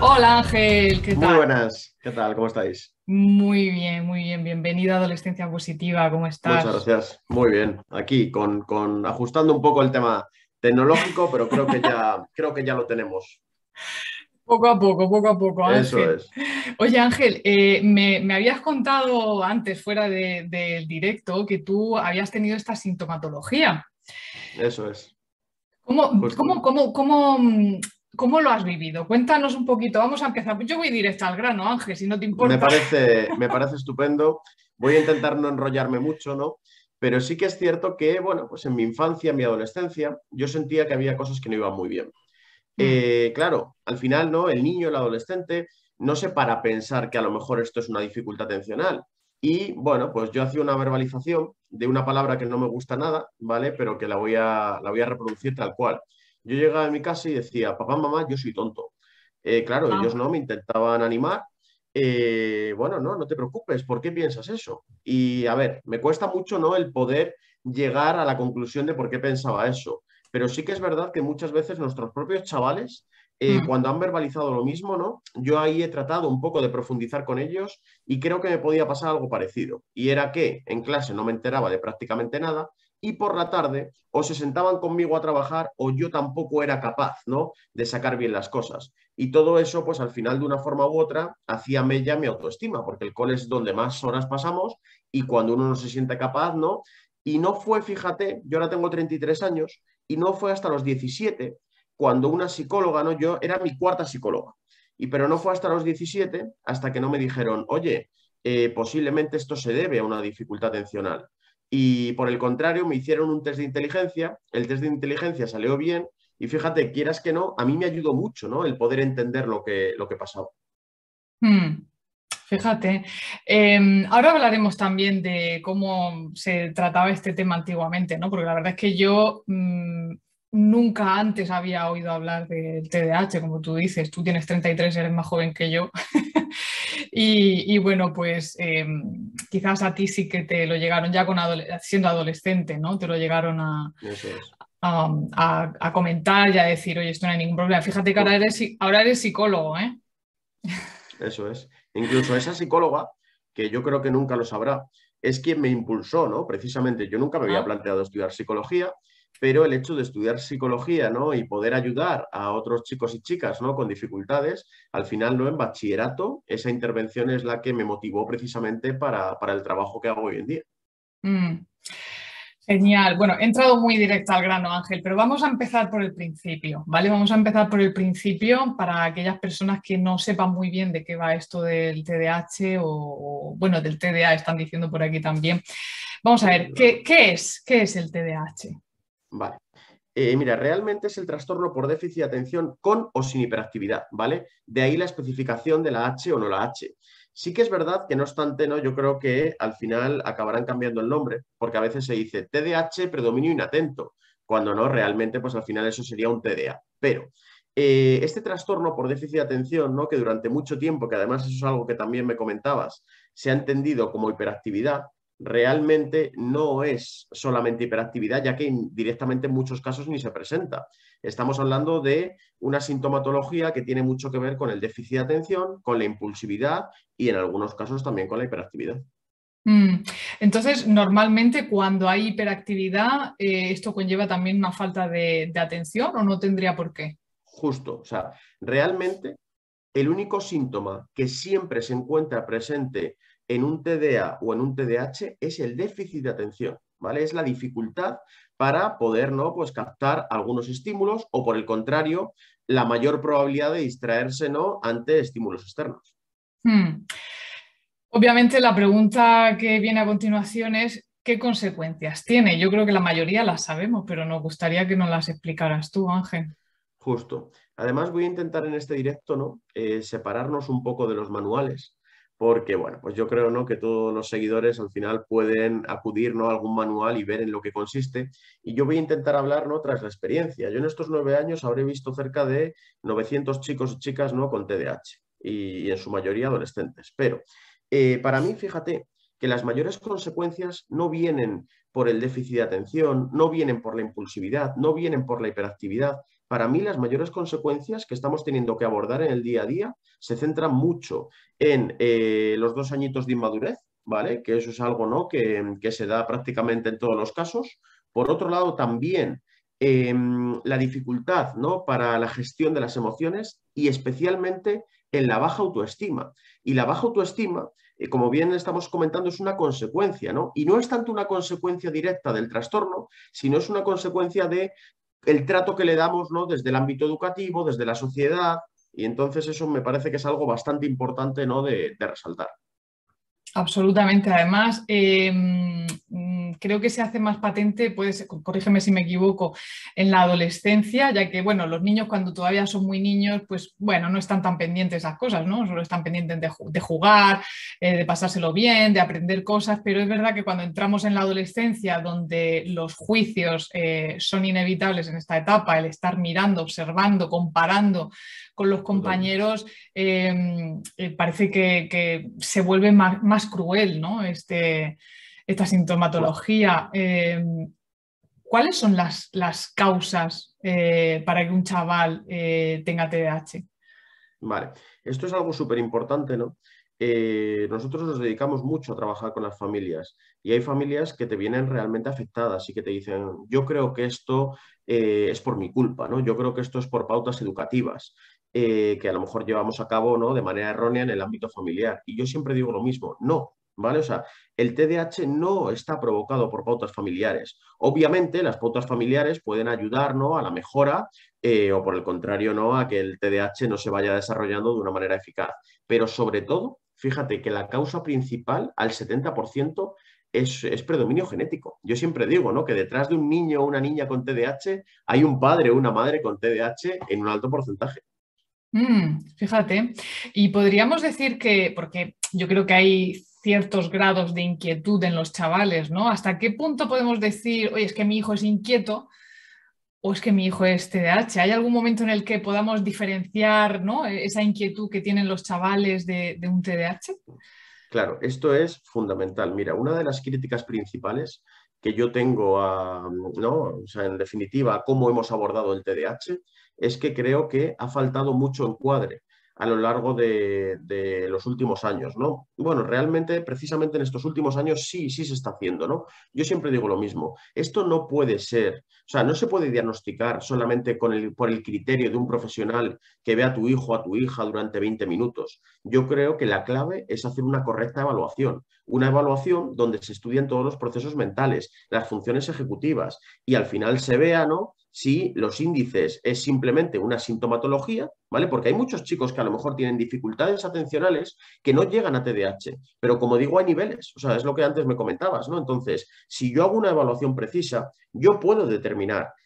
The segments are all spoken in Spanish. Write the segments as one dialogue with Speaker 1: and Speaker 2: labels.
Speaker 1: Hola Ángel, ¿qué tal? Muy
Speaker 2: buenas, ¿qué tal? ¿Cómo estáis?
Speaker 1: Muy bien, muy bien. Bienvenida a Adolescencia Positiva, ¿cómo estás? Muchas
Speaker 2: gracias, muy bien. Aquí, con, ajustando un poco el tema tecnológico, pero creo que ya, creo que ya lo tenemos.
Speaker 1: Poco a poco, poco a poco. Ángel. Eso es. Oye, Ángel, eh, me, habías contado antes, fuera del directo, que tú habías tenido esta sintomatología. Eso es. ¿Cómo, cómo, cómo, cómo mm, ¿Cómo lo has vivido? Cuéntanos un poquito, vamos a empezar. Yo voy directa al grano, Ángel, si no te importa. Me parece,
Speaker 2: me parece estupendo. Voy a intentar no enrollarme mucho, ¿no? Pero sí que es cierto que, bueno, pues en mi infancia, en mi adolescencia, yo sentía que había cosas que no iban muy bien. Mm. Eh, claro, al final, ¿no? El niño, el adolescente, no se para pensar que a lo mejor esto es una dificultad atencional. Y bueno, pues yo hacía una verbalización de una palabra que no me gusta nada, ¿vale? Pero que la voy a, la voy a reproducir tal cual. Yo llegaba a mi casa y decía, papá, mamá, yo soy tonto. Eh, claro, ah. ellos no me intentaban animar. Eh, bueno, no, no te preocupes, ¿por qué piensas eso? Y a ver, me cuesta mucho ¿no? el poder llegar a la conclusión de por qué pensaba eso. Pero sí que es verdad que muchas veces nuestros propios chavales eh, mm. cuando han verbalizado lo mismo, ¿no? Yo ahí he tratado un poco de profundizar con ellos y creo que me podía pasar algo parecido. Y era que en clase no me enteraba de prácticamente nada, y por la tarde o se sentaban conmigo a trabajar o yo tampoco era capaz ¿no? de sacar bien las cosas. Y todo eso, pues al final, de una forma u otra, hacía mella mi autoestima, porque el cole es donde más horas pasamos y cuando uno no se siente capaz, ¿no? Y no fue, fíjate, yo ahora tengo 33 años y no fue hasta los 17 cuando una psicóloga, ¿no? Yo era mi cuarta psicóloga, y pero no fue hasta los 17 hasta que no me dijeron, oye, eh, posiblemente esto se debe a una dificultad atencional y por el contrario me hicieron un test de inteligencia, el test de inteligencia salió bien y fíjate, quieras que no, a mí me ayudó mucho ¿no? el poder entender lo que, lo que pasaba.
Speaker 1: Hmm, fíjate, em, ahora hablaremos también de cómo se trataba este tema antiguamente, ¿no? porque la verdad es que yo mm, nunca antes había oído hablar del TDAH, como tú dices, tú tienes 33, eres más joven que yo. Y, bueno, pues eh, quizás a ti sí que te lo llegaron ya con siendo adolescente, ¿no? Te lo llegaron a, a, comentar y a decir, oye, esto no hay ningún problema. Fíjate que ahora pues eres, ahora eres psicólogo, ¿eh?
Speaker 2: Eso es. Incluso esa psicóloga, que yo creo que nunca lo sabrá, es quien me impulsó, ¿no? Precisamente, yo nunca me había ah. planteado estudiar psicología pero el hecho de estudiar psicología y poder ayudar a otros chicos y chicas ¿no? con dificultades, al final ¿no? en bachillerato esa intervención es la que me motivó precisamente para, el trabajo que hago hoy en día.
Speaker 1: Mm. Genial. Bueno, he entrado muy directo al grano, Ángel, pero vamos a empezar por el principio, ¿vale? Vamos a empezar por el principio para aquellas personas que no sepan muy bien de qué va esto del TDAH o, bueno, del TDA, están diciendo por aquí también. Vamos a ver, ¿qué, qué es? ¿Qué es el TDAH?
Speaker 2: Vale. Eh, mira, realmente es el trastorno por déficit de atención con o sin hiperactividad, ¿vale? De ahí la especificación de la H o no la H. Sí que es verdad que no obstante, ¿no? yo creo que al final acabarán cambiando el nombre, porque a veces se dice TDAH, predominio inatento, cuando no, realmente, pues al final eso sería un TDA. Pero eh, este trastorno por déficit de atención, ¿no? que durante mucho tiempo, que además eso es algo que también me comentabas, se ha entendido como hiperactividad, realmente no es solamente hiperactividad, ya que directamente en muchos casos ni se presenta. Estamos hablando de una sintomatología que tiene mucho que ver con el déficit de atención, con la impulsividad y en algunos casos también con la hiperactividad.
Speaker 1: Mm. Entonces, normalmente cuando hay hiperactividad, eh, esto conlleva también una falta de, de atención o no tendría por qué.
Speaker 2: Justo, o sea, realmente el único síntoma que siempre se encuentra presente en un TDA o en un TDAH es el déficit de atención, ¿vale? Es la dificultad para poder ¿no? pues captar algunos estímulos o, por el contrario, la mayor probabilidad de distraerse ¿no? ante estímulos externos.
Speaker 1: Hmm. Obviamente la pregunta que viene a continuación es ¿qué consecuencias tiene? Yo creo que la mayoría las sabemos, pero nos gustaría que nos las explicaras tú, Ángel.
Speaker 2: Justo. Además voy a intentar en este directo ¿no? Eh, separarnos un poco de los manuales porque bueno, pues yo creo ¿no? que todos los seguidores al final pueden acudir a algún manual y ver en lo que consiste. Y yo voy a intentar hablar ¿no? tras la experiencia. Yo en estos nueve años habré visto cerca de 900 chicos y chicas ¿no? con TDAH y, en su mayoría adolescentes. Pero eh, para mí, fíjate que las mayores consecuencias no vienen por el déficit de atención, no vienen por la impulsividad, no vienen por la hiperactividad, para mí las mayores consecuencias que estamos teniendo que abordar en el día a día se centran mucho en eh, los dos añitos de inmadurez, ¿vale? Que eso es algo ¿no? que, se da prácticamente en todos los casos. Por otro lado, también em, la dificultad ¿no? para la gestión de las emociones y especialmente en la baja autoestima. Y la baja autoestima, eh, como bien estamos comentando, es una consecuencia, ¿no? Y no es tanto una consecuencia directa del trastorno, sino es una consecuencia de el trato que le damos ¿no? desde el ámbito educativo, desde la sociedad, y entonces eso me parece que es algo bastante importante ¿no? de, resaltar.
Speaker 1: Absolutamente. Además, eh, Mm, creo que se hace más patente, corrígeme si me equivoco, en la adolescencia, ya que, bueno, los niños cuando todavía son muy niños, pues, bueno, no están tan pendientes de esas cosas, ¿no? Solo están pendientes de, jugar, eh, de pasárselo bien, de aprender cosas, pero es verdad que cuando entramos en la adolescencia, donde los juicios eh, son inevitables en esta etapa, el estar mirando, observando, comparando con los compañeros, em, eh, parece que, se vuelve más, cruel, ¿no? Este, esta sintomatología. Eh, ¿Cuáles son las, causas eh, para que un chaval eh, tenga TDAH?
Speaker 2: Vale, esto es algo súper importante, ¿no? nosotros nos dedicamos mucho a trabajar con las familias y hay familias que te vienen realmente afectadas y que te dicen, yo creo que esto es por mi culpa, ¿no? yo creo que esto es por pautas educativas que a lo mejor llevamos a cabo ¿no? de manera errónea en el ámbito familiar. Y yo siempre digo lo mismo, no, ¿vale? O sea, el TDAH no está provocado por pautas familiares. Obviamente, las pautas familiares pueden ayudar a la mejora eh, o por el contrario, ¿no? a que el TDAH no se vaya desarrollando de una manera eficaz. Pero sobre todo, fíjate que la causa principal al 70% es, predominio genético. Yo siempre digo ¿no? que detrás de un niño o una niña con TDAH hay un padre o una madre con TDAH en un alto porcentaje.
Speaker 1: Mm, fíjate, y podríamos decir que, porque yo creo que hay ciertos grados de inquietud en los chavales, ¿no? ¿Hasta qué punto podemos decir, oye, es que mi hijo es inquieto o es que mi hijo es TDAH? ¿Hay algún momento en el que podamos diferenciar e-, esa inquietud que tienen los chavales de, un TDAH?
Speaker 2: Claro, esto es fundamental. Mira, una de las críticas principales que yo tengo a, ¿no? O sea, en definitiva, cómo hemos abordado el TDAH, es que creo que ha faltado mucho encuadre a lo largo de, los últimos años, ¿no? Bueno, realmente, precisamente en estos últimos años sí, sí se está haciendo, ¿no? Yo siempre digo lo mismo, esto no puede ser o sea, no se puede diagnosticar solamente por el criterio de un profesional que ve a tu hijo o a tu hija durante 20 minutos. Yo creo que la clave es hacer una correcta evaluación, una evaluación donde se estudien todos los procesos mentales, las funciones ejecutivas y al final se vea, ¿no? Si los índices es simplemente una sintomatología, ¿vale? Porque hay muchos chicos que a lo mejor tienen dificultades atencionales que no llegan a TDAH, pero como digo, hay niveles, o sea, es lo que antes me comentabas, ¿no? Entonces, si yo hago una evaluación precisa, yo puedo determinar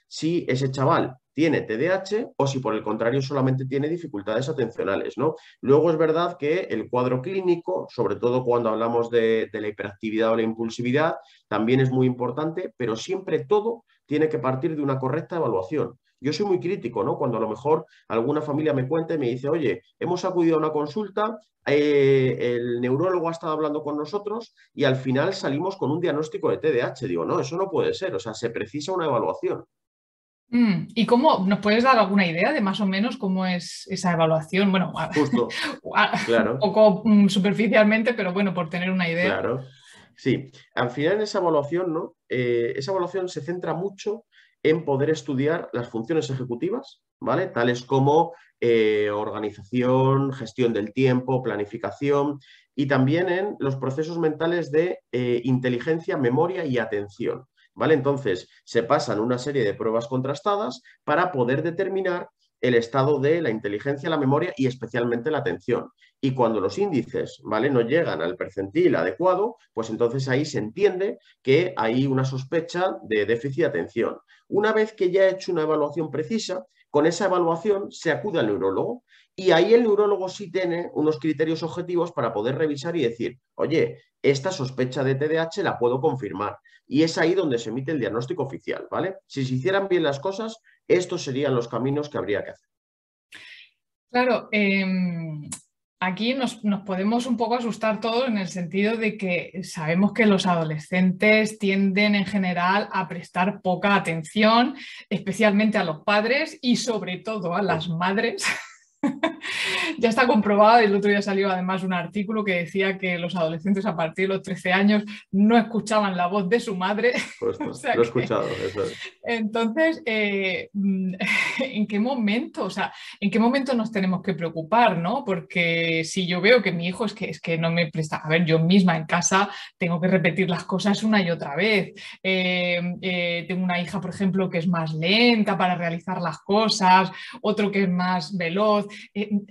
Speaker 2: si ese chaval tiene TDAH o si por el contrario solamente tiene dificultades atencionales. ¿no? Luego es verdad que el cuadro clínico, sobre todo cuando hablamos de la hiperactividad o la impulsividad, también es muy importante, pero siempre todo tiene que partir de una correcta evaluación. Yo soy muy crítico, ¿no? Cuando a lo mejor alguna familia me cuenta y me dice, oye, hemos acudido a una consulta, eh, el neurólogo ha estado hablando con nosotros y al final salimos con un diagnóstico de TDAH. Digo, no, eso no puede ser, o sea, se precisa una evaluación.
Speaker 1: Mm, ¿Y cómo nos puedes dar alguna idea de más o menos cómo es esa evaluación?
Speaker 2: Bueno, Justo, claro. un
Speaker 1: poco mm, superficialmente, pero bueno, por tener una idea.
Speaker 2: Claro. Sí, al final en esa evaluación, ¿no? Eh, esa evaluación se centra mucho en poder estudiar las funciones ejecutivas, ¿vale? Tales como eh, organización, gestión del tiempo, planificación y también en los procesos mentales de eh, inteligencia, memoria y atención. ¿Vale? Entonces, se pasan una serie de pruebas contrastadas para poder determinar el estado de la inteligencia, la memoria y especialmente la atención. Y cuando los índices ¿vale? no llegan al percentil adecuado, pues entonces ahí se entiende que hay una sospecha de déficit de atención. Una vez que ya he hecho una evaluación precisa, con esa evaluación se acude al neurólogo y ahí el neurólogo sí tiene unos criterios objetivos para poder revisar y decir, oye, esta sospecha de TDAH la puedo confirmar. Y es ahí donde se emite el diagnóstico oficial, ¿vale? Si se hicieran bien las cosas, estos serían los caminos que habría que hacer.
Speaker 1: Claro, em, aquí nos, nos, podemos un poco asustar todos en el sentido de que sabemos que los adolescentes tienden en general a prestar poca atención, especialmente a los padres y sobre todo a las madres. ya está comprobado, el otro día salió además un artículo que decía que los adolescentes a partir de los 13 años no escuchaban la voz de su madre. lo escuchado. Entonces, ¿en qué momento? ¿en qué momento nos tenemos que preocupar, Porque si yo veo que mi hijo es que, es que no me presta, a ver, yo misma en casa tengo que repetir las cosas una y otra vez. Em, eh, tengo una hija, por ejemplo, que es más lenta para realizar las cosas, otro que es más veloz ¿en,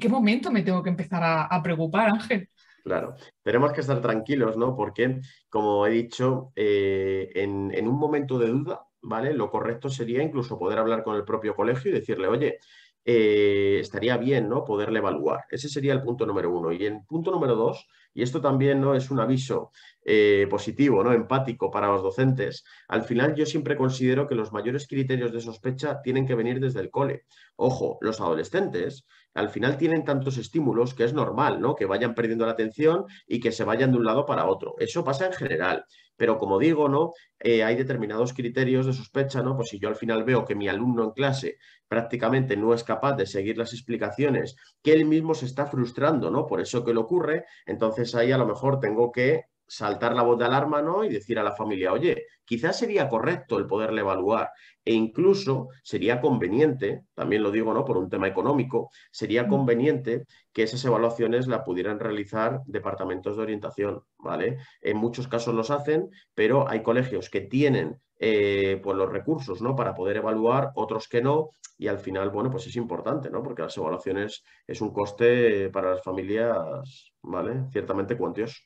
Speaker 1: qué momento me tengo que empezar a, preocupar, Ángel?
Speaker 2: Claro, tenemos que estar tranquilos, ¿no? Porque, como he dicho, eh, en un momento de duda, ¿vale? Lo correcto sería incluso poder hablar con el propio colegio y decirle, oye, eh, estaría bien ¿no? poderle evaluar. Ese sería el punto número uno. Y el punto número dos, y esto también ¿no? es un aviso eh, positivo, ¿no? empático para los docentes, al final yo siempre considero que los mayores criterios de sospecha tienen que venir desde el cole. Ojo, los adolescentes al final tienen tantos estímulos que es normal, ¿no? Que vayan perdiendo la atención y que se vayan de un lado para otro. Eso pasa en general. Pero como digo, ¿no? Eh, hay determinados criterios de sospecha, ¿no? Pues si yo al final veo que mi alumno en clase prácticamente no es capaz de seguir las explicaciones, que él mismo se está frustrando, ¿no? Por eso que le ocurre, entonces ahí a lo mejor tengo que saltar la voz de alarma ¿no? y decir a la familia, oye, quizás sería correcto el poderle evaluar e incluso sería conveniente, también lo digo ¿no? por un tema económico, sería mm. conveniente que esas evaluaciones las pudieran realizar departamentos de orientación, ¿vale? En muchos casos los hacen, pero hay colegios que tienen eh, pues los recursos ¿no? para poder evaluar, otros que no, y al final, bueno, pues es importante, ¿no? Porque las evaluaciones es un coste para las familias, ¿vale? Ciertamente cuantioso.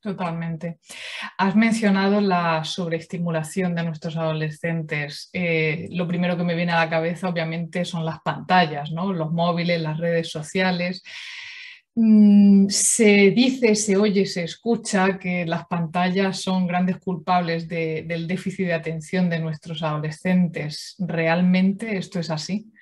Speaker 1: Totalmente. Has mencionado la sobreestimulación de nuestros adolescentes. Eh, lo primero que me viene a la cabeza, obviamente, son las pantallas, ¿no? los móviles, las redes sociales. Mm, se dice, se oye, se escucha que las pantallas son grandes culpables del déficit de atención de nuestros adolescentes. ¿Realmente esto es así?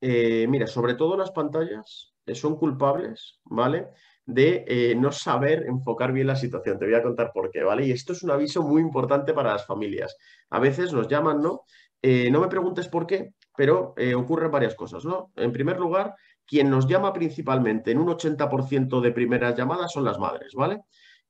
Speaker 2: Eh, mira, sobre todo las pantallas eh, son culpables, ¿vale? de eh, no saber enfocar bien la situación. Te voy a contar por qué, ¿vale? Y esto es un aviso muy importante para las familias. A veces nos llaman, ¿no? Eh, no me preguntes por qué, pero eh, ocurren varias cosas, ¿no? En primer lugar, quien nos llama principalmente en un 80% de primeras llamadas son las madres, ¿vale?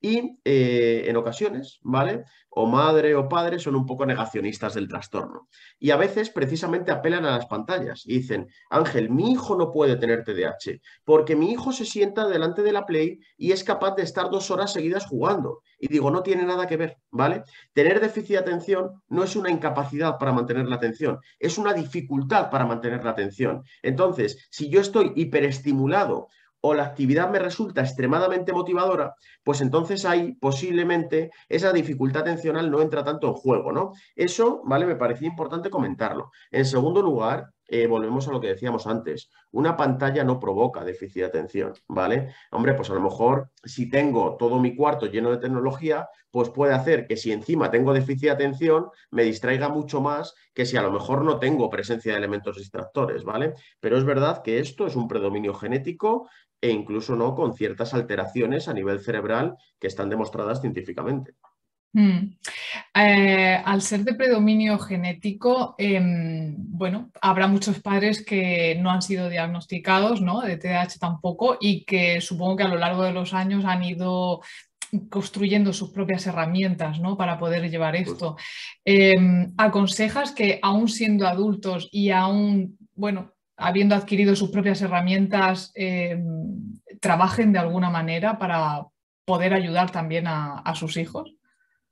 Speaker 2: y eh, en ocasiones, ¿vale? O madre o padre son un poco negacionistas del trastorno. Y a veces precisamente apelan a las pantallas y dicen, Ángel, mi hijo no puede tener TDAH porque mi hijo se sienta delante de la Play y es capaz de estar dos horas seguidas jugando. Y digo, no tiene nada que ver, ¿vale? Tener déficit de atención no es una incapacidad para mantener la atención, es una dificultad para mantener la atención. Entonces, si yo estoy hiperestimulado o la actividad me resulta extremadamente motivadora, pues entonces ahí posiblemente esa dificultad atencional no entra tanto en juego, ¿no? Eso, ¿vale? Me parecía importante comentarlo. En segundo lugar, eh, volvemos a lo que decíamos antes, una pantalla no provoca déficit de atención, ¿vale? Hombre, pues a lo mejor si tengo todo mi cuarto lleno de tecnología, pues puede hacer que si encima tengo déficit de atención, me distraiga mucho más que si a lo mejor no tengo presencia de elementos distractores, ¿vale? Pero es verdad que esto es un predominio genético e incluso no con ciertas alteraciones a nivel cerebral que están demostradas científicamente.
Speaker 1: Hmm. Eh, al ser de predominio genético, em, bueno, habrá muchos padres que no han sido diagnosticados, ¿no? De TDAH tampoco, y que supongo que a lo largo de los años han ido construyendo sus propias herramientas ¿no? para poder llevar esto. Em, ¿Aconsejas que aún siendo adultos y aún, bueno, habiendo adquirido sus propias herramientas, eh, trabajen de alguna manera para poder ayudar también a, sus hijos?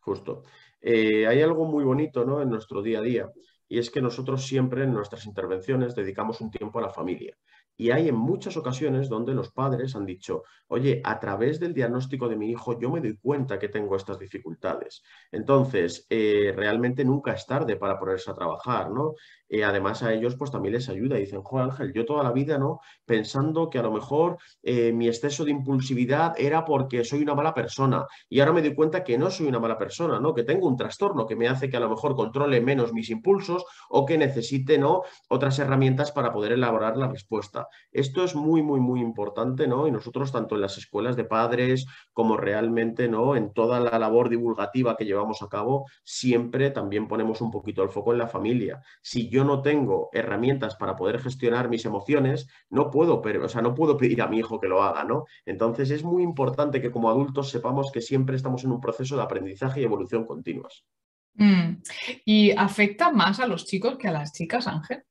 Speaker 2: Justo. Eh, hay algo muy bonito ¿no? en nuestro día a día y es que nosotros siempre en nuestras intervenciones dedicamos un tiempo a la familia. Y hay en muchas ocasiones donde los padres han dicho, oye, a través del diagnóstico de mi hijo yo me doy cuenta que tengo estas dificultades. Entonces, eh, realmente nunca es tarde para ponerse a trabajar, ¿no? Eh, además a ellos pues también les ayuda. Dicen, Juan Ángel, yo toda la vida, ¿no? Pensando que a lo mejor eh, mi exceso de impulsividad era porque soy una mala persona. Y ahora me doy cuenta que no soy una mala persona, ¿no? Que tengo un trastorno que me hace que a lo mejor controle menos mis impulsos o que necesite, ¿no? Otras herramientas para poder elaborar la respuesta. Esto es muy, muy, muy importante, ¿no? Y nosotros, tanto en las escuelas de padres como realmente, ¿no? En toda la labor divulgativa que llevamos a cabo, siempre también ponemos un poquito el foco en la familia. Si yo no tengo herramientas para poder gestionar mis emociones, no puedo, pero, o sea, no puedo pedir a mi hijo que lo haga, ¿no? Entonces, es muy importante que como adultos sepamos que siempre estamos en un proceso de aprendizaje y evolución continuas.
Speaker 1: Mm. ¿Y afecta más a los chicos que a las chicas, Ángel?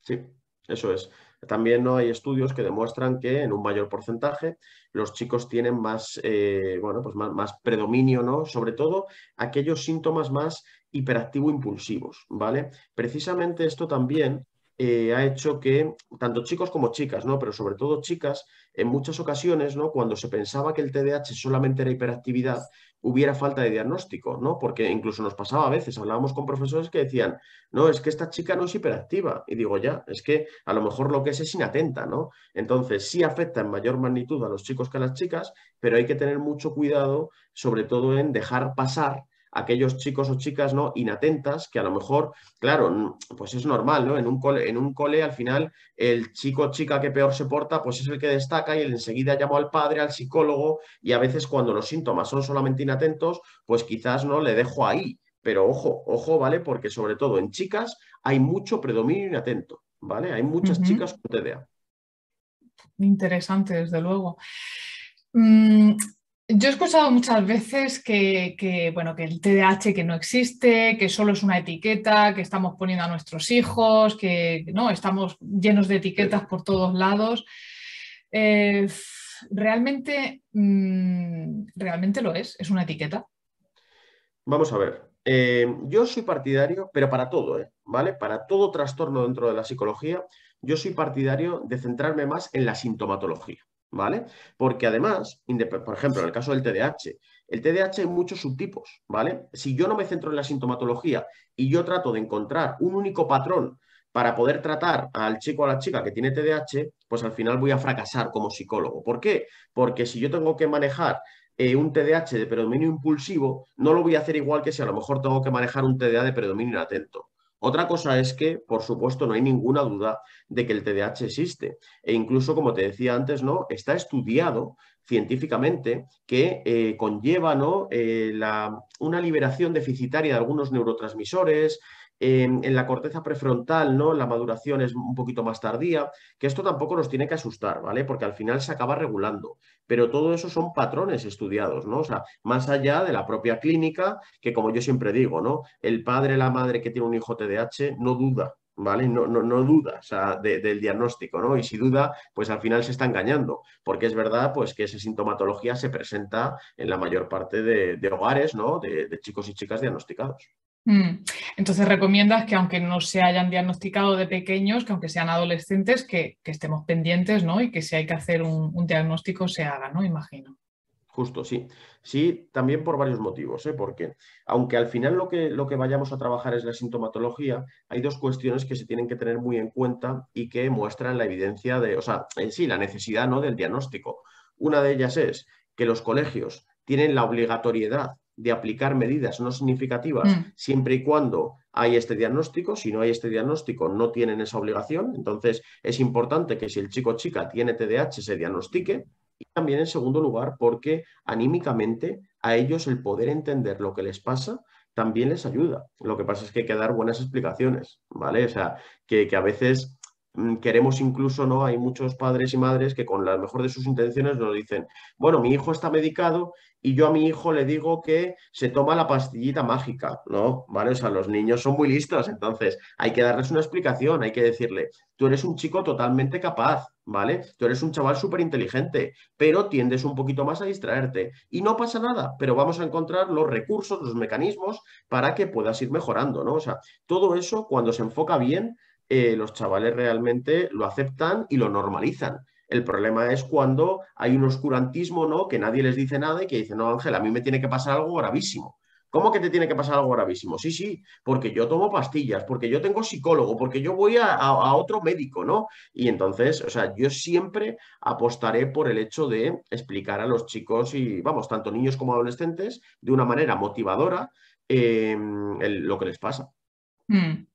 Speaker 2: Sí, eso es. También ¿no? hay estudios que demuestran que en un mayor porcentaje los chicos tienen más, eh, pues más, predominio, sobre todo aquellos síntomas más hiperactivo-impulsivos. ¿vale? Precisamente esto también eh, ha hecho que tanto chicos como chicas, ¿no? pero sobre todo chicas, en muchas ocasiones, ¿no? cuando se pensaba que el TDAH solamente era hiperactividad, hubiera falta de diagnóstico, ¿no? Porque incluso nos pasaba a veces, hablábamos con profesores que decían, no, es que esta chica no es hiperactiva. Y digo, ya, es que a lo mejor lo que es es inatenta, ¿no? Entonces, sí afecta en mayor magnitud a los chicos que a las chicas, pero hay que tener mucho cuidado, sobre todo en dejar pasar aquellos chicos o chicas ¿no? inatentas que a lo mejor, claro, pues es normal, ¿no? En un cole, en un cole al final el chico o chica que peor se porta pues es el que destaca y él enseguida llamó al padre, al psicólogo y a veces cuando los síntomas son solamente inatentos, pues quizás no le dejo ahí. Pero ojo, ojo, ¿vale? Porque sobre todo en chicas hay mucho predominio inatento, ¿vale? Hay muchas chicas con TDA.
Speaker 1: Interesante, desde luego. Mm, yo he escuchado muchas veces que, bueno, que el TDAH que no existe, que solo es una etiqueta que estamos poniendo a nuestros hijos, que no estamos llenos de etiquetas por todos lados. Eh, realmente, mm, realmente lo es, es una etiqueta.
Speaker 2: Vamos a ver. Eh, yo soy partidario, pero para todo, ¿eh? ¿vale? Para todo trastorno dentro de la psicología, yo soy partidario de centrarme más en la sintomatología. ¿vale? Porque además, por ejemplo, en el caso del TDAH, el TDAH hay muchos subtipos, ¿vale? Si yo no me centro en la sintomatología y yo trato de encontrar un único patrón para poder tratar al chico o a la chica que tiene TDAH, pues al final voy a fracasar como psicólogo. ¿Por qué? Porque si yo tengo que manejar eh, un TDAH de predominio impulsivo, no lo voy a hacer igual que si a lo mejor tengo que manejar un TDA de predominio inatento. Otra cosa es que, por supuesto, no hay ninguna duda de que el TDAH existe. E incluso, como te decía antes, ¿no? Está estudiado científicamente que eh, conlleva eh, una liberación deficitaria de algunos neurotransmisores, en la corteza prefrontal, ¿no? La maduración es un poquito más tardía, que esto tampoco nos tiene que asustar, ¿vale? Porque al final se acaba regulando. Pero todo eso son patrones estudiados, ¿no? O sea, más allá de la propia clínica, que como yo siempre digo, ¿no? El padre, la madre que tiene un hijo TDAH no duda ¿vale? No, duda del diagnóstico, ¿no? Y si duda, pues al final se está engañando, porque es verdad pues, que esa sintomatología se presenta en la mayor parte de, hogares, ¿no? de chicos y chicas diagnosticados.
Speaker 1: Mm. Entonces recomiendas que aunque no se hayan diagnosticado de pequeños, que aunque sean adolescentes, que, estemos pendientes, ¿no? Y que si hay que hacer un, diagnóstico se haga, ¿no? Imagino.
Speaker 2: Justo, sí. Sí, también por varios motivos, ¿eh? porque aunque al final lo que, lo que vayamos a trabajar es la sintomatología, hay dos cuestiones que se tienen que tener muy en cuenta y que muestran la evidencia de, o sea, en sí, la necesidad ¿no? del diagnóstico. Una de ellas es que los colegios tienen la obligatoriedad de aplicar medidas no significativas mm. siempre y cuando hay este diagnóstico. Si no hay este diagnóstico, no tienen esa obligación. Entonces, es importante que si el chico o chica tiene TDAH, se diagnostique. Y también, en segundo lugar, porque anímicamente a ellos el poder entender lo que les pasa también les ayuda. Lo que pasa es que hay que dar buenas explicaciones, ¿vale? O sea, que, que a veces Mm, queremos incluso, ¿no? Hay muchos padres y madres que con la mejor de sus intenciones nos dicen, bueno, mi hijo está medicado y yo a mi hijo le digo que se toma la pastillita mágica, ¿no? Vale, o sea, los niños son muy listos, entonces hay que darles una explicación, hay que decirle, tú eres un chico totalmente capaz, ¿vale? Tú eres un chaval súper inteligente, pero tiendes un poquito más a distraerte y no pasa nada, pero vamos a encontrar los recursos, los mecanismos para que puedas ir mejorando, ¿no? O sea, todo eso cuando se enfoca bien eh, los chavales realmente lo aceptan y lo normalizan. El problema es cuando hay un oscurantismo, ¿no? Que nadie les dice nada y que dicen, no, Ángel, a mí me tiene que pasar algo gravísimo. ¿Cómo que te tiene que pasar algo gravísimo? Sí, sí, porque yo tomo pastillas, porque yo tengo psicólogo, porque yo voy a, otro médico, ¿no? Y entonces, o sea, yo siempre apostaré por el hecho de explicar a los chicos y, vamos, tanto niños como adolescentes, de una manera motivadora, eh, lo que les pasa.
Speaker 1: Hmm.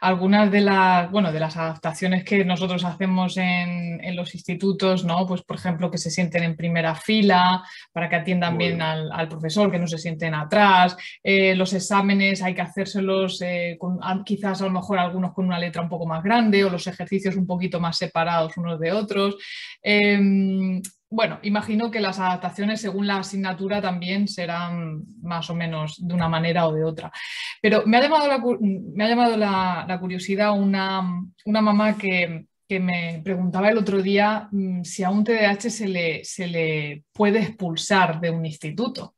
Speaker 1: Algunas de las, bueno, de las adaptaciones que nosotros hacemos en, los institutos, ¿no? Pues, por ejemplo, que se sienten en primera fila para que atiendan bien al, profesor, que no se sienten atrás. Eh, los exámenes hay que hacérselos eh, con, quizás a lo mejor algunos con una letra un poco más grande o los ejercicios un poquito más separados unos de otros. Em, bueno, imagino que las adaptaciones según la asignatura también serán más o menos de una manera o de otra. Pero me ha llamado la, curiosidad una, mamá que, me preguntaba el otro día mm, si a un TDAH se le, puede expulsar de un instituto.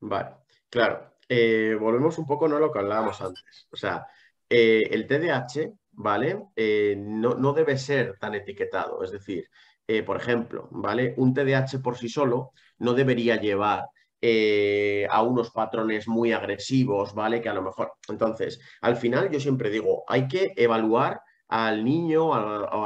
Speaker 2: Vale, claro. Eh, volvemos un poco ¿no? a lo que hablábamos antes. O sea, eh, el TDAH, ¿vale? Eh, no, no debe ser tan etiquetado. Es decir, eh, por ejemplo, ¿vale? Un TDAH por sí solo no debería llevar eh, a unos patrones muy agresivos, ¿vale? Que a lo mejor. Entonces, al final yo siempre digo, hay que evaluar al niño o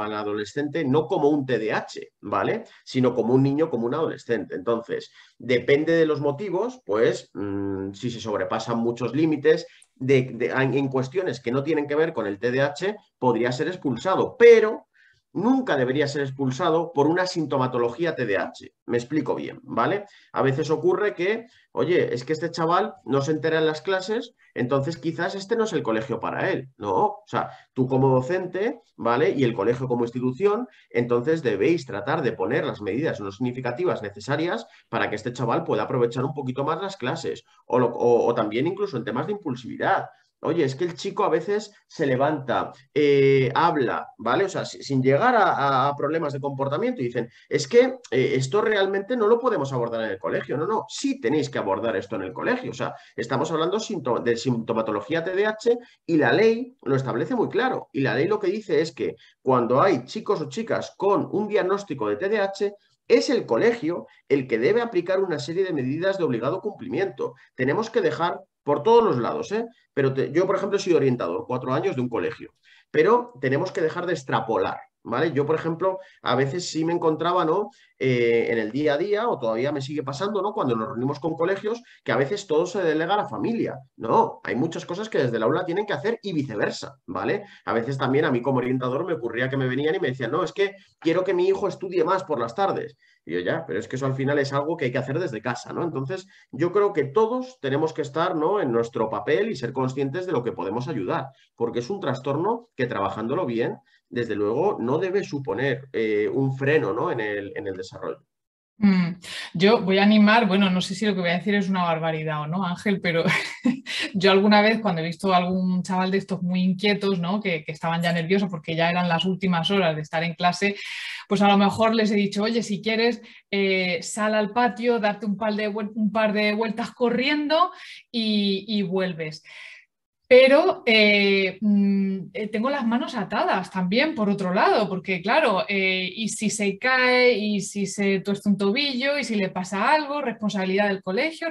Speaker 2: al, adolescente no como un TDAH, ¿vale? Sino como un niño, como un adolescente. Entonces, depende de los motivos, pues mm, si se sobrepasan muchos límites en cuestiones que no tienen que ver con el TDAH, podría ser expulsado, pero nunca debería ser expulsado por una sintomatología TDAH. Me explico bien, ¿vale? A veces ocurre que, oye, es que este chaval no se entera en las clases, entonces quizás este no es el colegio para él, ¿no? O sea, tú como docente, ¿vale? Y el colegio como institución, entonces debéis tratar de poner las medidas no significativas necesarias para que este chaval pueda aprovechar un poquito más las clases, o, también incluso en temas de impulsividad. Oye, es que el chico a veces se levanta, eh, habla, ¿vale? O sea, sin llegar a, problemas de comportamiento y dicen, es que eh, esto realmente no lo podemos abordar en el colegio. No, no, sí tenéis que abordar esto en el colegio. O sea, estamos hablando de sintomatología TDAH y la ley lo establece muy claro. Y la ley lo que dice es que cuando hay chicos o chicas con un diagnóstico de TDAH, es el colegio el que debe aplicar una serie de medidas de obligado cumplimiento. Tenemos que dejar por todos los lados, ¿eh? Pero yo, por ejemplo, soy orientador, cuatro años de un colegio, pero tenemos que dejar de extrapolar. Yo, por ejemplo, a veces sí me encontraba, ¿no? Eh, en el día a día, o todavía me sigue pasando, ¿no? Cuando nos reunimos con colegios, que a veces todo se delega a la familia. No, hay muchas cosas que desde el aula tienen que hacer y viceversa, ¿vale? A veces también a mí como orientador me ocurría que me venían y me decían, no, es que quiero que mi hijo estudie más por las tardes. Y yo ya, pero es que eso al final es algo que hay que hacer desde casa, ¿no? Entonces, yo creo que todos tenemos que estar, ¿no? En nuestro papel y ser conscientes de lo que podemos ayudar, porque es un trastorno que trabajándolo bien desde luego no debe suponer eh, un freno en, el, desarrollo.
Speaker 1: Mm. Yo voy a animar, bueno, no sé si lo que voy a decir es una barbaridad o no, Ángel, pero yo alguna vez cuando he visto a algún chaval de estos muy inquietos, ¿no? Que, estaban ya nerviosos porque ya eran las últimas horas de estar en clase, pues a lo mejor les he dicho, oye, si quieres, eh, sal al patio, darte un par de, un par de vueltas corriendo y, y vuelves pero eh, mm, eh, tengo las manos atadas también, por otro lado, porque claro, eh, y si se cae, y si se tuerce un tobillo, y si le pasa algo, responsabilidad del colegio,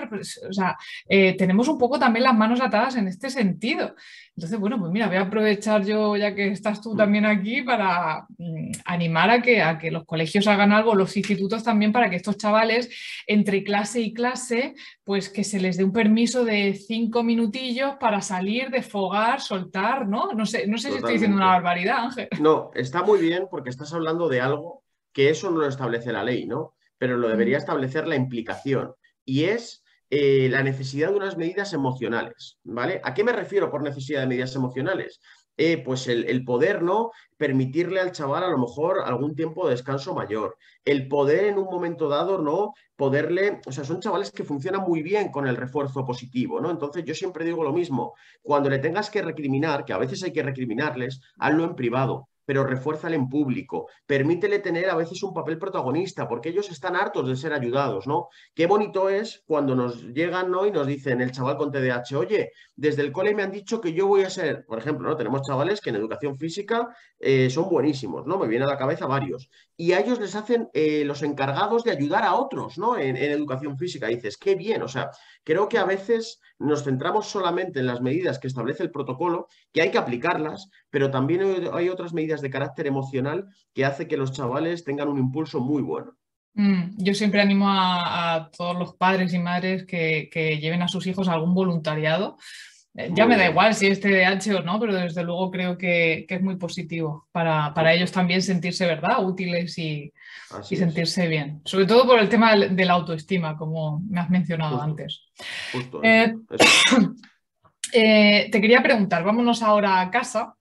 Speaker 1: o sea, tenemos un poco también las manos atadas en este sentido. Entonces, bueno, pues mira, voy a aprovechar yo, ya que estás tú también aquí, para mm, animar a que, a que los colegios hagan algo, los institutos también, para que estos chavales, entre clase y clase, pues que se les dé un permiso de cinco minutillos para salir, desfogar, soltar, ¿no? No sé, no sé si estoy diciendo una barbaridad, Ángel.
Speaker 2: No, está muy bien porque estás hablando de algo que eso no lo establece la ley, ¿no? Pero lo debería mm. establecer la implicación. Y es eh, la necesidad de unas medidas emocionales, ¿vale? ¿A qué me refiero por necesidad de medidas emocionales? Eh, pues el, poder, ¿no? Permitirle al chaval a lo mejor algún tiempo de descanso mayor. El poder en un momento dado, ¿no? Poderle, o sea, son chavales que funcionan muy bien con el refuerzo positivo, ¿no? Entonces yo siempre digo lo mismo, cuando le tengas que recriminar, que a veces hay que recriminarles, hazlo en privado pero refuérzale en público. Permítele tener a veces un papel protagonista, porque ellos están hartos de ser ayudados, ¿no? Qué bonito es cuando nos llegan ¿no? y nos dicen el chaval con TDAH, oye, desde el cole me han dicho que yo voy a ser, por ejemplo, ¿no? Tenemos chavales que en educación física eh, son buenísimos, ¿no? Me viene a la cabeza varios y a ellos les hacen eh, los encargados de ayudar a otros ¿no? En, educación física. dices, qué bien, o sea, creo que a veces nos centramos solamente en las medidas que establece el protocolo, que hay que aplicarlas, pero también hay otras medidas de carácter emocional que hace que los chavales tengan un impulso muy bueno.
Speaker 1: Mm, yo siempre animo a, todos los padres y madres que, lleven a sus hijos a algún voluntariado eh, ya me da igual si es TDAH o no, pero desde luego creo que, es muy positivo para, ellos también sentirse, ¿verdad?, útiles y, sentirse bien. Sobre todo por el tema de la autoestima, como me has mencionado antes. Justo, eh, eh, te quería preguntar, vámonos ahora a casa.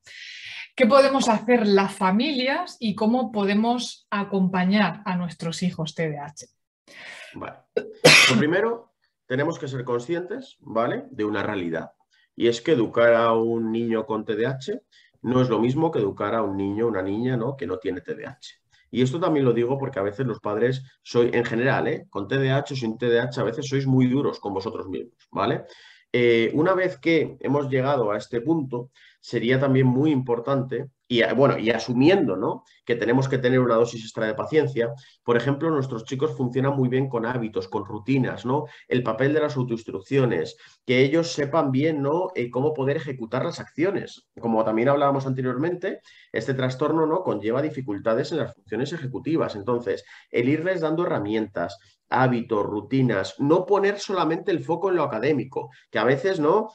Speaker 1: ¿Qué podemos hacer las familias y cómo podemos acompañar a nuestros hijos TDAH?
Speaker 2: Lo primero, tenemos que ser conscientes, ¿vale? De una realidad. Y es que educar a un niño con TDAH no es lo mismo que educar a un niño o una niña ¿no? que no tiene TDAH. Y esto también lo digo porque a veces los padres, soy, en general, ¿eh? con TDAH o sin TDAH, a veces sois muy duros con vosotros mismos, ¿vale? Eh, una vez que hemos llegado a este punto, sería también muy importante y bueno, y asumiendo ¿no? que tenemos que tener una dosis extra de paciencia, por ejemplo, nuestros chicos funcionan muy bien con hábitos, con rutinas, ¿no? El papel de las autoinstrucciones, que ellos sepan bien ¿no? Eh, cómo poder ejecutar las acciones. Como también hablábamos anteriormente, este trastorno ¿no? conlleva dificultades en las funciones ejecutivas. Entonces, el irles dando herramientas, hábitos, rutinas, no poner solamente el foco en lo académico, que a veces no,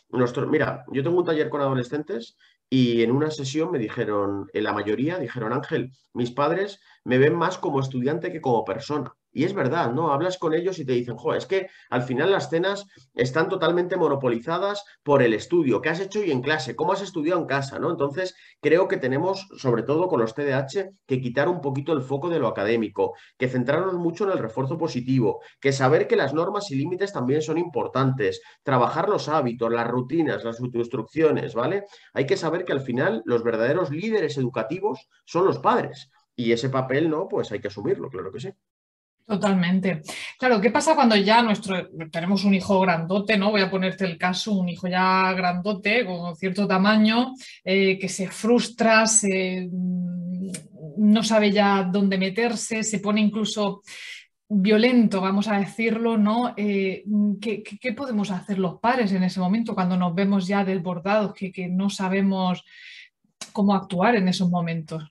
Speaker 2: mira, yo tengo un taller con adolescentes y en una sesión me dijeron, en la mayoría dijeron, Ángel, mis padres me ven más como estudiante que como persona. Y es verdad, ¿no? Hablas con ellos y te dicen, jo, es que al final las cenas están totalmente monopolizadas por el estudio. ¿Qué has hecho hoy en clase? ¿Cómo has estudiado en casa? ¿no? Entonces, creo que tenemos, sobre todo con los TDAH, que quitar un poquito el foco de lo académico, que centrarnos mucho en el refuerzo positivo, que saber que las normas y límites también son importantes, trabajar los hábitos, las rutinas, las instrucciones, ¿vale? Hay que saber que al final los verdaderos líderes educativos son los padres. Y ese papel, ¿no? Pues hay que asumirlo, claro que sí.
Speaker 1: Totalmente. Claro, ¿qué pasa cuando ya nuestro tenemos un hijo grandote, ¿no? Voy a ponerte el caso, un hijo ya grandote, con cierto tamaño, eh, que se frustra, se, mm, no sabe ya dónde meterse, se pone incluso violento, vamos a decirlo, ¿no? Eh, ¿qué, podemos hacer los padres en ese momento cuando nos vemos ya desbordados, que, que no sabemos cómo actuar en esos momentos?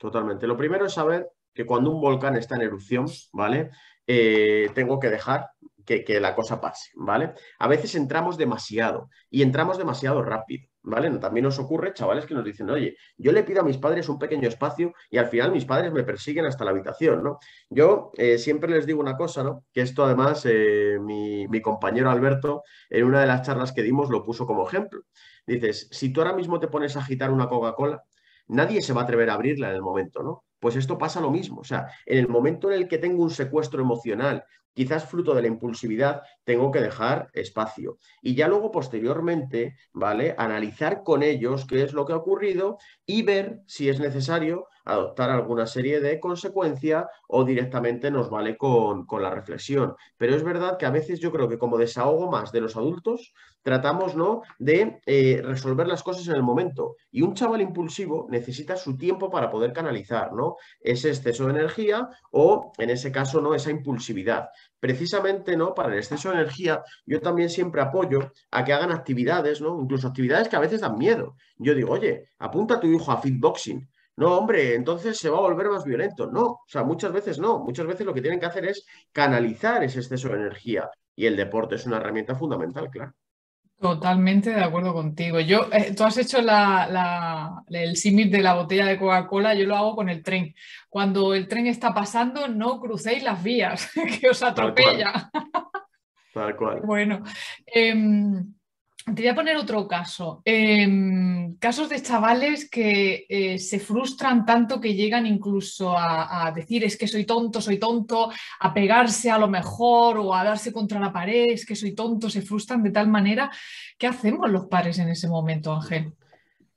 Speaker 2: Totalmente. Lo primero es saber que cuando un volcán está en erupción, ¿vale? Eh, tengo que dejar que, la cosa pase, ¿vale? A veces entramos demasiado y entramos demasiado rápido, ¿vale? También nos ocurre, chavales, que nos dicen, oye, yo le pido a mis padres un pequeño espacio y al final mis padres me persiguen hasta la habitación, ¿no? Yo eh, siempre les digo una cosa, ¿no? Que esto además eh, mi compañero Alberto en una de las charlas que dimos lo puso como ejemplo. Dices, si tú ahora mismo te pones a agitar una Coca-Cola, nadie se va a atrever a abrirla en el momento, ¿no? Pues esto pasa lo mismo. O sea, en el momento en el que tengo un secuestro emocional, quizás fruto de la impulsividad, tengo que dejar espacio. Y ya luego, posteriormente, ¿vale? Analizar con ellos qué es lo que ha ocurrido y ver si es necesario adoptar alguna serie de consecuencias o directamente nos vale con, la reflexión. Pero es verdad que a veces yo creo que como desahogo más de los adultos, tratamos ¿no? de eh, resolver las cosas en el momento. Y un chaval impulsivo necesita su tiempo para poder canalizar ¿no? ese exceso de energía o, en ese caso, ¿no? esa impulsividad precisamente ¿no? para el exceso de energía, yo también siempre apoyo a que hagan actividades, ¿no? incluso actividades que a veces dan miedo. Yo digo, oye, apunta a tu hijo a fitboxing, no, hombre, entonces se va a volver más violento. No, o sea, muchas veces no. Muchas veces lo que tienen que hacer es canalizar ese exceso de energía. Y el deporte es una herramienta fundamental, claro.
Speaker 1: Totalmente de acuerdo contigo. Yo, eh, tú has hecho el símil de la botella de Coca-Cola, yo lo hago con el tren. Cuando el tren está pasando, no crucéis las vías, que os
Speaker 2: atropella. Tal cual.
Speaker 1: bueno, em, te voy a poner otro caso. Em, casos de chavales que eh, se frustran tanto que llegan incluso a, decir es que soy tonto, soy tonto, a pegarse a lo mejor o a darse contra la pared, es que soy tonto, se frustran de tal manera. ¿Qué hacemos los padres en ese momento,
Speaker 2: Ángel?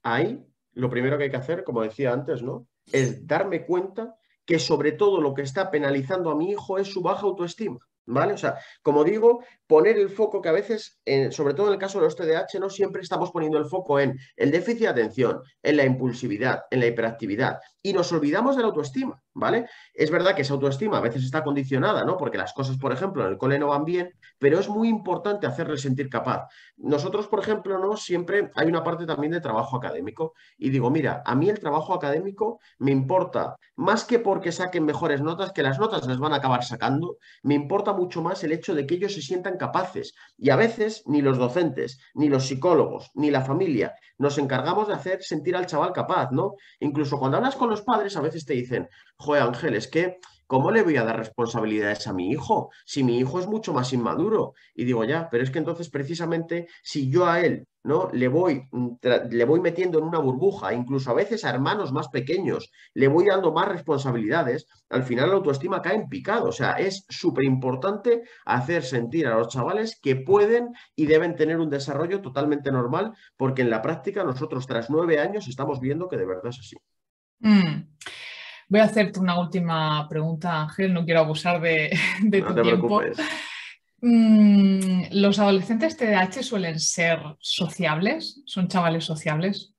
Speaker 2: Ahí lo primero que hay que hacer, como decía antes, ¿no? Es darme cuenta que sobre todo lo que está penalizando a mi hijo es su baja autoestima. ¿Vale? O sea, como digo, poner el foco que a veces, sobre todo en el caso de los TDAH, no siempre estamos poniendo el foco en el déficit de atención, en la impulsividad, en la hiperactividad y nos olvidamos de la autoestima, ¿vale? Es verdad que esa autoestima a veces está condicionada, ¿no? Porque las cosas, por ejemplo, en el cole no van bien, pero es muy importante hacerle sentir capaz. Nosotros, por ejemplo, no siempre hay una parte también de trabajo académico y digo, mira, a mí el trabajo académico me importa más que porque saquen mejores notas, que las notas las van a acabar sacando, me importa mucho más el hecho de que ellos se sientan capaces. Y a veces ni los docentes, ni los psicólogos, ni la familia nos encargamos de hacer sentir al chaval capaz, ¿no? Incluso cuando hablas con los padres, a veces te dicen, joe Ángeles, es que ¿cómo le voy a dar responsabilidades a mi hijo? Si mi hijo es mucho más inmaduro. Y digo, ya, pero es que entonces precisamente si yo a él ¿no? le, voy, mm, le voy metiendo en una burbuja, incluso a veces a hermanos más pequeños, le voy dando más responsabilidades, al final la autoestima cae en picado. O sea, es súper importante hacer sentir a los chavales que pueden y deben tener un desarrollo totalmente normal, porque en la práctica nosotros tras nueve años estamos viendo que de verdad es así.
Speaker 1: Mm. Voy a hacerte una última pregunta, Ángel, no quiero abusar de, tu tiempo. Mm, ¿Los adolescentes TDAH suelen ser sociables? ¿Son
Speaker 2: chavales sociables?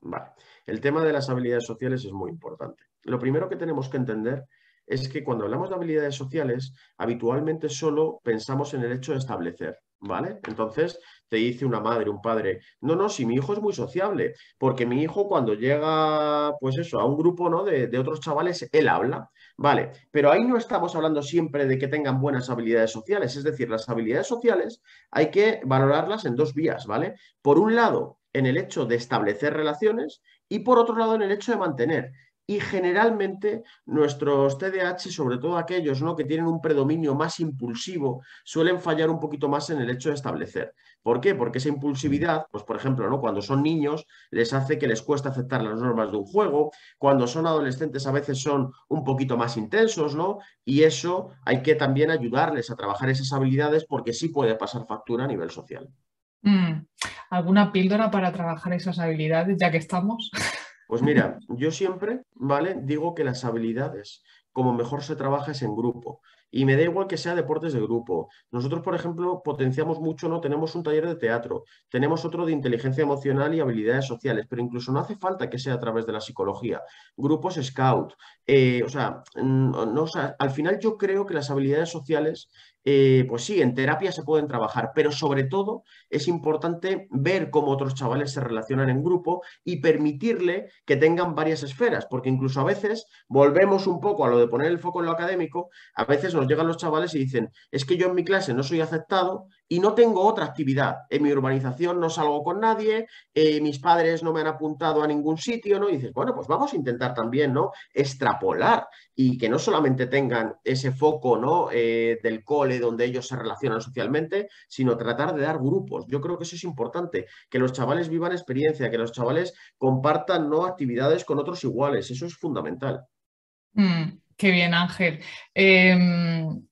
Speaker 2: Vale. El tema de las habilidades sociales es muy importante. Lo primero que tenemos que entender es que cuando hablamos de habilidades sociales, habitualmente solo pensamos en el hecho de establecer. ¿vale? Entonces te dice una madre, un padre, no, no, si mi hijo es muy sociable, porque mi hijo cuando llega, pues eso, a un grupo, ¿no? De, de otros chavales, él habla, ¿vale? Pero ahí no estamos hablando siempre de que tengan buenas habilidades sociales, es decir, las habilidades sociales hay que valorarlas en dos vías, ¿vale? Por un lado, en el hecho de establecer relaciones y por otro lado, en el hecho de mantener y generalmente nuestros TDAH, sobre todo aquellos ¿no? que tienen un predominio más impulsivo, suelen fallar un poquito más en el hecho de establecer. ¿Por qué? Porque esa impulsividad, pues por ejemplo, ¿no? cuando son niños les hace que les cuesta aceptar las normas de un juego, cuando son adolescentes a veces son un poquito más intensos, ¿no? Y eso hay que también ayudarles a trabajar esas habilidades porque sí puede pasar factura a nivel social.
Speaker 1: Mm. ¿Alguna píldora para trabajar esas habilidades ya que estamos?
Speaker 2: Pues mira, yo siempre, ¿vale? Digo que las habilidades, como mejor se trabaja es en grupo. Y me da igual que sea deportes de grupo. Nosotros, por ejemplo, potenciamos mucho, ¿no? Tenemos un taller de teatro, tenemos otro de inteligencia emocional y habilidades sociales, pero incluso no hace falta que sea a través de la psicología. Grupos scout. Eh, o sea, al final yo creo que las habilidades sociales eh, pues sí, en terapia se pueden trabajar, pero sobre todo es importante ver cómo otros chavales se relacionan en grupo y permitirle que tengan varias esferas, porque incluso a veces volvemos un poco a lo de poner el foco en lo académico, a veces nos llegan los chavales y dicen, es que yo en mi clase no soy aceptado y no tengo otra actividad. En mi urbanización no salgo con nadie, eh, mis padres no me han apuntado a ningún sitio, ¿no? Y dices, bueno, pues vamos a intentar también, ¿no? Extrapolar y que no solamente tengan ese foco, ¿no? Eh, del cole donde ellos se relacionan socialmente, sino tratar de dar grupos. Yo creo que eso es importante, que los chavales vivan experiencia, que los chavales compartan, ¿no? Actividades con otros iguales, eso es fundamental.
Speaker 1: Mm, qué bien, Ángel. Em,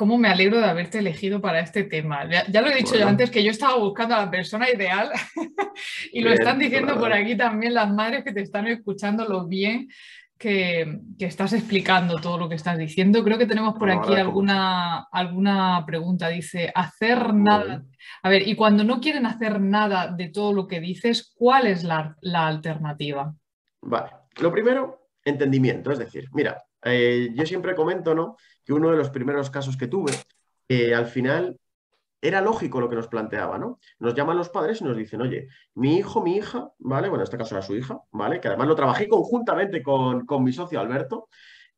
Speaker 1: cómo me alegro de haberte elegido para este tema. Ya, lo he dicho yo antes que yo estaba buscando a la persona ideal
Speaker 2: y lo están diciendo
Speaker 1: por aquí también las madres que te están escuchando lo bien que, estás explicando todo lo que estás diciendo. Creo que tenemos por aquí alguna, alguna pregunta. Dice, hacer nada. A ver, y cuando no quieren hacer nada de todo lo que dices, ¿cuál es la, alternativa?
Speaker 2: Vale, lo primero, entendimiento. Es decir, mira, eh, yo siempre comento, ¿no? Y uno de los primeros casos que tuve, al final era lógico lo que nos planteaba, ¿no? Nos llaman los padres y nos dicen, oye, mi hijo, mi hija, ¿vale? Bueno, en este caso era su hija, ¿vale? Que además lo trabajé conjuntamente con, con mi socio Alberto.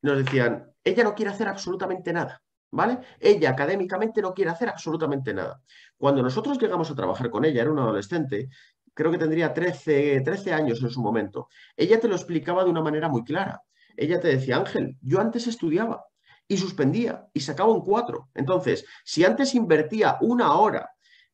Speaker 2: Nos decían, ella no quiere hacer absolutamente nada, ¿vale? Ella académicamente no quiere hacer absolutamente nada. Cuando nosotros llegamos a trabajar con ella, era una adolescente, creo que tendría 13, 13 años en su momento, ella te lo explicaba de una manera muy clara. Ella te decía, Ángel, yo antes estudiaba, y suspendía y sacaba un 4. cuatro. Entonces, si antes invertía una hora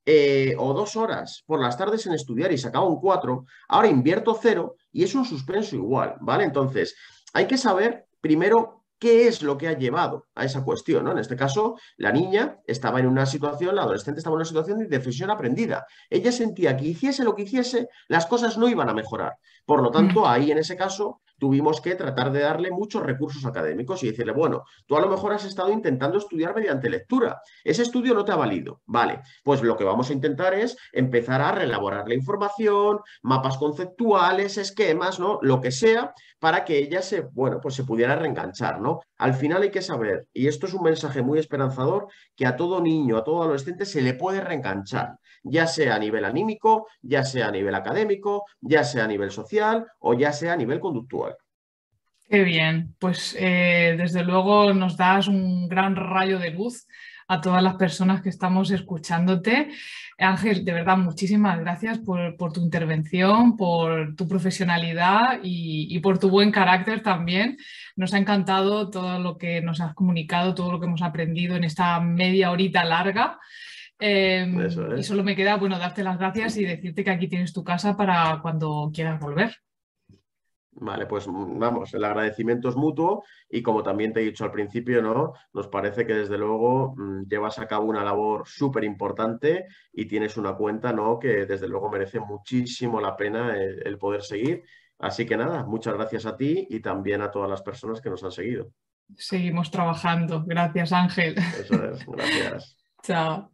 Speaker 2: eh, o dos horas por las tardes en estudiar y sacaba un 4 cuatro, ahora invierto cero y es un suspenso igual, ¿vale? Entonces, hay que saber primero qué es lo que ha llevado a esa cuestión. ¿no? En este caso, la niña estaba en una situación, la adolescente estaba en una situación de decisión aprendida. Ella sentía que hiciese lo que hiciese, las cosas no iban a mejorar. Por lo tanto, mm. ahí en ese caso tuvimos que tratar de darle muchos recursos académicos y decirle, bueno, tú a lo mejor has estado intentando estudiar mediante lectura, ese estudio no te ha valido, vale, pues lo que vamos a intentar es empezar a reelaborar la información, mapas conceptuales, esquemas, ¿no? Lo que sea, para que ella se, bueno, pues se pudiera reenganchar, ¿no? Al final hay que saber, y esto es un mensaje muy esperanzador, que a todo niño, a todo adolescente se le puede reenganchar, ya sea a nivel anímico, ya sea a nivel académico, ya sea a nivel social o ya sea a nivel conductual.
Speaker 1: Qué bien, pues eh, desde luego nos das un gran rayo de luz a todas las personas que estamos escuchándote. Ángel, de verdad, muchísimas gracias por, tu intervención, por tu profesionalidad y, por tu buen carácter también. Nos ha encantado todo lo que nos has comunicado, todo lo que hemos aprendido en esta media horita larga. Em, y solo me queda, bueno, darte las gracias y decirte que aquí tienes tu casa para cuando quieras volver.
Speaker 2: Vale, pues mm, vamos, el agradecimiento es mutuo y como también te he dicho al principio, ¿no? Nos parece que desde luego mm, llevas a cabo una labor súper importante y tienes una cuenta, ¿no? Que desde luego merece muchísimo la pena eh, el, poder seguir. Así que nada, muchas gracias a ti y también a todas las personas que nos han seguido.
Speaker 1: Seguimos trabajando. Gracias, Ángel. Eso
Speaker 2: es, gracias.
Speaker 1: Chao.